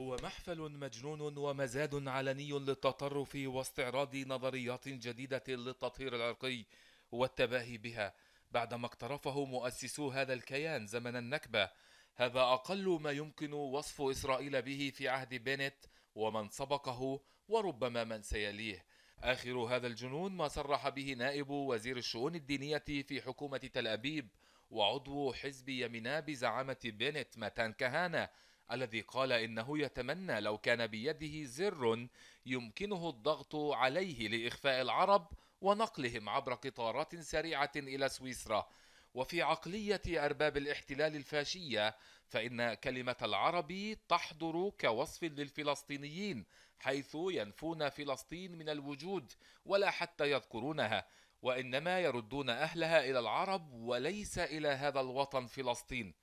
هو محفل مجنون ومزاد علني للتطرف واستعراض نظريات جديدة للتطهير العرقي والتباهي بها بعدما اقترفه مؤسسو هذا الكيان زمن النكبة هذا أقل ما يمكن وصف إسرائيل به في عهد بنت ومن سبقه وربما من سيليه آخر هذا الجنون ما صرح به نائب وزير الشؤون الدينية في حكومة تل أبيب وعضو حزب يمينا بزعامة بنت متان كهانة الذي قال انه يتمنى لو كان بيده زر يمكنه الضغط عليه لاخفاء العرب ونقلهم عبر قطارات سريعه الى سويسرا وفي عقليه ارباب الاحتلال الفاشيه فان كلمه العربي تحضر كوصف للفلسطينيين حيث ينفون فلسطين من الوجود ولا حتى يذكرونها وانما يردون اهلها الى العرب وليس الى هذا الوطن فلسطين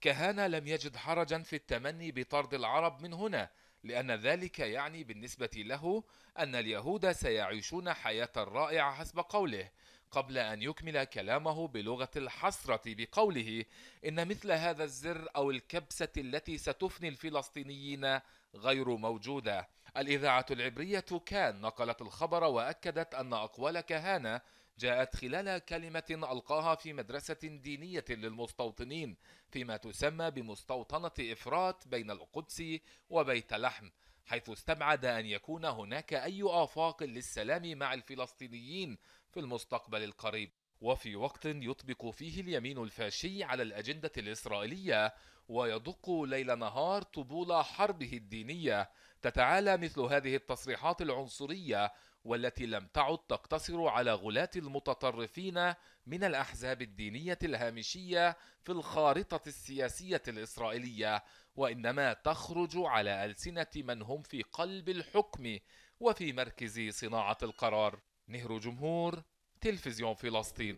كهانا لم يجد حرجا في التمني بطرد العرب من هنا لأن ذلك يعني بالنسبة له أن اليهود سيعيشون حياة رائعة حسب قوله قبل أن يكمل كلامه بلغة الحسرة بقوله إن مثل هذا الزر أو الكبسة التي ستفني الفلسطينيين غير موجودة الإذاعة العبرية كان نقلت الخبر وأكدت أن أقوال كهانة جاءت خلال كلمة ألقاها في مدرسة دينية للمستوطنين فيما تسمى بمستوطنة إفرات بين القدس وبيت لحم حيث استبعد أن يكون هناك أي آفاق للسلام مع الفلسطينيين في المستقبل القريب وفي وقت يطبق فيه اليمين الفاشي على الأجندة الإسرائيلية ويدق ليل نهار طبول حربه الدينية تتعالى مثل هذه التصريحات العنصرية والتي لم تعد تقتصر على غلاة المتطرفين من الأحزاب الدينية الهامشية في الخارطة السياسية الإسرائيلية وإنما تخرج على ألسنة من هم في قلب الحكم وفي مركز صناعة القرار نهر جمهور تلفزيون فلسطين